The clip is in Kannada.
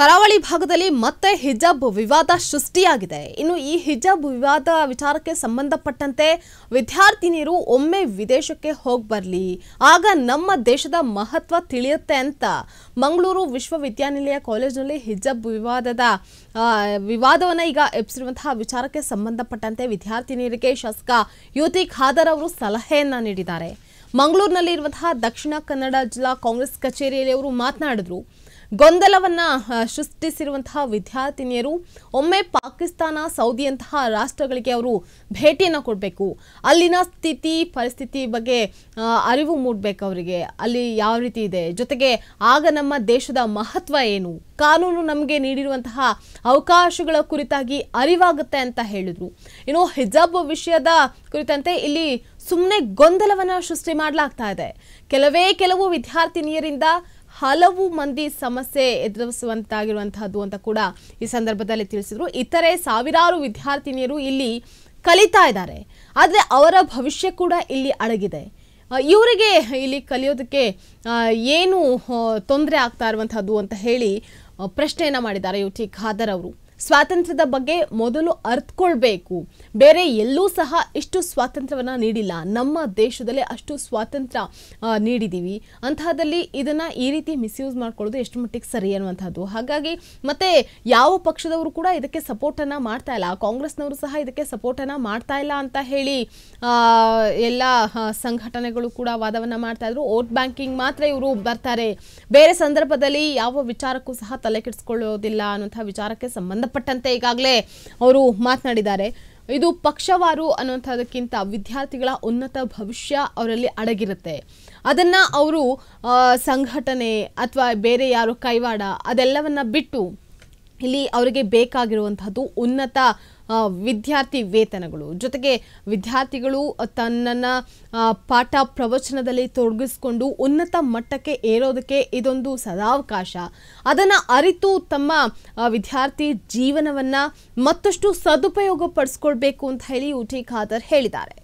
ಕರಾವಳಿ ಭಾಗದಲ್ಲಿ ಮತ್ತೆ ಹಿಜಾಬ್ ವಿವಾದ ಸೃಷ್ಟಿಯಾಗಿದೆ ಇನ್ನು ಈ ಹಿಜಾಬ್ ವಿವಾದ ವಿಚಾರಕ್ಕೆ ಸಂಬಂಧಪಟ್ಟಂತೆ ವಿದ್ಯಾರ್ಥಿನಿಯರು ಒಮ್ಮೆ ವಿದೇಶಕ್ಕೆ ಹೋಗಿ ಬರಲಿ ಆಗ ನಮ್ಮ ದೇಶದ ಮಹತ್ವ ತಿಳಿಯುತ್ತೆ ಅಂತ ಮಂಗಳೂರು ವಿಶ್ವವಿದ್ಯಾನಿಲಯ ಕಾಲೇಜಿನಲ್ಲಿ ಹಿಜಾಬ್ ವಿವಾದದ ವಿವಾದವನ್ನು ಈಗ ಎಬ್ಸಿರುವಂತಹ ವಿಚಾರಕ್ಕೆ ಸಂಬಂಧಪಟ್ಟಂತೆ ವಿದ್ಯಾರ್ಥಿನಿಯರಿಗೆ ಶಾಸಕ ಯುತಿ ಖಾದರ್ ಅವರು ಸಲಹೆಯನ್ನು ನೀಡಿದ್ದಾರೆ ಮಂಗಳೂರಿನಲ್ಲಿರುವಂತಹ ದಕ್ಷಿಣ ಕನ್ನಡ ಜಿಲ್ಲಾ ಕಾಂಗ್ರೆಸ್ ಕಚೇರಿಯಲ್ಲಿ ಅವರು ಮಾತನಾಡಿದ್ರು ಗೊಂದಲವನ್ನ ಸೃಷ್ಟಿಸಿರುವಂತಹ ವಿದ್ಯಾರ್ಥಿನಿಯರು ಒಮ್ಮೆ ಪಾಕಿಸ್ತಾನ ಸೌದಿಯಂತಹ ರಾಷ್ಟ್ರಗಳಿಗೆ ಅವರು ಭೇಟಿಯನ್ನು ಕೊಡಬೇಕು ಅಲ್ಲಿನ ಸ್ಥಿತಿ ಪರಿಸ್ಥಿತಿ ಬಗ್ಗೆ ಅರಿವು ಮೂಡಬೇಕು ಅವರಿಗೆ ಅಲ್ಲಿ ಯಾವ ರೀತಿ ಇದೆ ಜೊತೆಗೆ ಆಗ ನಮ್ಮ ದೇಶದ ಮಹತ್ವ ಏನು ಕಾನೂನು ನಮಗೆ ನೀಡಿರುವಂತಹ ಅವಕಾಶಗಳ ಕುರಿತಾಗಿ ಅರಿವಾಗುತ್ತೆ ಅಂತ ಹೇಳಿದರು ಇನ್ನು ಹಿಜಾಬ್ ವಿಷಯದ ಕುರಿತಂತೆ ಇಲ್ಲಿ ಸುಮ್ಮನೆ ಗೊಂದಲವನ್ನು ಸೃಷ್ಟಿ ಮಾಡಲಾಗ್ತಾ ಇದೆ ಕೆಲವೇ ಕೆಲವು ವಿದ್ಯಾರ್ಥಿನಿಯರಿಂದ ಹಲವು ಮಂದಿ ಸಮಸ್ಯೆ ಎದುರಿಸುವಂತಾಗಿರುವಂತಹದ್ದು ಅಂತ ಕೂಡ ಈ ಸಂದರ್ಭದಲ್ಲಿ ತಿಳಿಸಿದರು ಇತರೆ ಸಾವಿರಾರು ವಿದ್ಯಾರ್ಥಿನಿಯರು ಇಲ್ಲಿ ಕಲಿತಾ ಇದ್ದಾರೆ ಆದರೆ ಅವರ ಭವಿಷ್ಯ ಕೂಡ ಇಲ್ಲಿ ಅಡಗಿದೆ ಇವರಿಗೆ ಇಲ್ಲಿ ಕಲಿಯೋದಕ್ಕೆ ಏನು ತೊಂದರೆ ಆಗ್ತಾ ಇರುವಂಥದ್ದು ಅಂತ ಹೇಳಿ ಪ್ರಶ್ನೆಯನ್ನು ಮಾಡಿದ್ದಾರೆ ಯು ಟಿ ಖಾದರ್ ಅವರು ಸ್ವಾತಂತ್ರ್ಯದ ಬಗ್ಗೆ ಮೊದಲು ಅರ್ಥಕೊಳ್ಬೇಕು ಬೇರೆ ಎಲ್ಲೂ ಸಹ ಇಷ್ಟು ಸ್ವಾತಂತ್ರ್ಯವನ್ನು ನೀಡಿಲ್ಲ ನಮ್ಮ ದೇಶದಲ್ಲೇ ಅಷ್ಟು ಸ್ವಾತಂತ್ರ್ಯ ನೀಡಿದ್ದೀವಿ ಅಂತಹದಲ್ಲಿ ಇದನ್ನು ಈ ರೀತಿ ಮಿಸ್ಯೂಸ್ ಮಾಡ್ಕೊಳ್ಳೋದು ಎಷ್ಟು ಮಟ್ಟಿಗೆ ಸರಿ ಅನ್ನುವಂಥದ್ದು ಹಾಗಾಗಿ ಮತ್ತೆ ಯಾವ ಪಕ್ಷದವರು ಕೂಡ ಇದಕ್ಕೆ ಸಪೋರ್ಟನ್ನು ಮಾಡ್ತಾ ಇಲ್ಲ ಕಾಂಗ್ರೆಸ್ನವರು ಸಹ ಇದಕ್ಕೆ ಸಪೋರ್ಟನ್ನು ಮಾಡ್ತಾ ಇಲ್ಲ ಅಂತ ಹೇಳಿ ಎಲ್ಲ ಸಂಘಟನೆಗಳು ಕೂಡ ವಾದವನ್ನು ಮಾಡ್ತಾ ಇದ್ರು ವೋಟ್ ಬ್ಯಾಂಕಿಂಗ್ ಮಾತ್ರ ಇವರು ಬರ್ತಾರೆ ಬೇರೆ ಸಂದರ್ಭದಲ್ಲಿ ಯಾವ ವಿಚಾರಕ್ಕೂ ಸಹ ತಲೆ ಕೆಡಿಸ್ಕೊಳ್ಳೋದಿಲ್ಲ ಅನ್ನುವಂಥ ವಿಚಾರಕ್ಕೆ ಸಂಬಂಧ ಸಂಬಂಧಪಟ್ಟಂತೆ ಈಗಾಗಲೇ ಅವರು ಮಾತನಾಡಿದ್ದಾರೆ ಇದು ಪಕ್ಷವಾರು ಅನ್ನುವಂಥದ್ದಕ್ಕಿಂತ ವಿದ್ಯಾರ್ಥಿಗಳ ಉನ್ನತ ಭವಿಷ್ಯ ಅವರಲ್ಲಿ ಅಡಗಿರುತ್ತೆ ಅದನ್ನ ಅವರು ಸಂಘಟನೆ ಅಥವಾ ಬೇರೆ ಯಾರು ಕೈವಾಡ ಅದೆಲ್ಲವನ್ನ ಬಿಟ್ಟು ಇಲ್ಲಿ ಅವರಿಗೆ ಬೇಕಾಗಿರುವಂತಹದ್ದು ಉನ್ನತ ವಿದ್ಯಾರ್ಥಿ ವೇತನಗಳು ಜೊತೆಗೆ ವಿದ್ಯಾರ್ಥಿಗಳು ತನ್ನ ಪಾಠ ಪ್ರವಚನದಲ್ಲಿ ತೊಡಗಿಸ್ಕೊಂಡು ಉನ್ನತ ಮಟ್ಟಕ್ಕೆ ಏರೋದಕ್ಕೆ ಇದೊಂದು ಸದಾವಕಾಶ ಅದನ್ನು ಅರಿತು ತಮ್ಮ ವಿದ್ಯಾರ್ಥಿ ಜೀವನವನ್ನು ಮತ್ತಷ್ಟು ಸದುಪಯೋಗ ಪಡಿಸ್ಕೊಳ್ಬೇಕು ಅಂತ ಹೇಳಿ ಊಟಿ ಖಾದರ್ ಹೇಳಿದ್ದಾರೆ